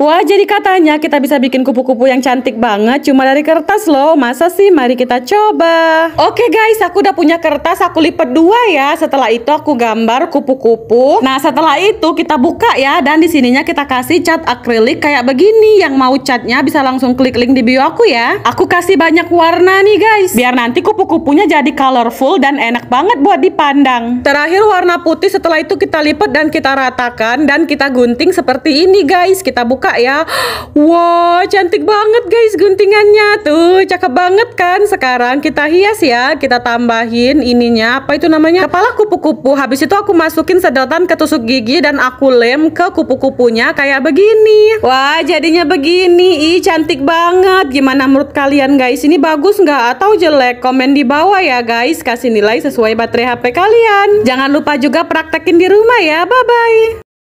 Wah, jadi katanya kita bisa bikin kupu-kupu yang cantik banget cuma dari kertas loh. Masa sih? Mari kita coba. Oke guys, aku udah punya kertas, aku lipat dua ya. Setelah itu aku gambar kupu-kupu. Nah, setelah itu kita buka ya dan di sininya kita kasih cat akrilik kayak begini. Yang mau catnya bisa langsung klik link di bio aku ya. Aku kasih banyak warna nih guys. Biar nanti kupu-kupunya jadi colorful dan enak banget buat dipandang. Terakhir warna putih setelah itu kita lipat dan kita ratakan dan kita gunting seperti ini guys. Kita buka kakak ya. Wow, cantik banget guys guntingannya tuh. Cakep banget kan? Sekarang kita hias ya. Kita tambahin ininya apa itu namanya? Kepala kupu-kupu. Habis itu aku masukin sedotan ke tusuk gigi dan aku lem ke kupu-kupunya kayak begini. Wah, jadinya begini. Ih, cantik banget. Gimana menurut kalian guys? Ini bagus nggak atau jelek? Komen di bawah ya guys. Kasih nilai sesuai baterai HP kalian. Jangan lupa juga praktekin di rumah ya. Bye bye.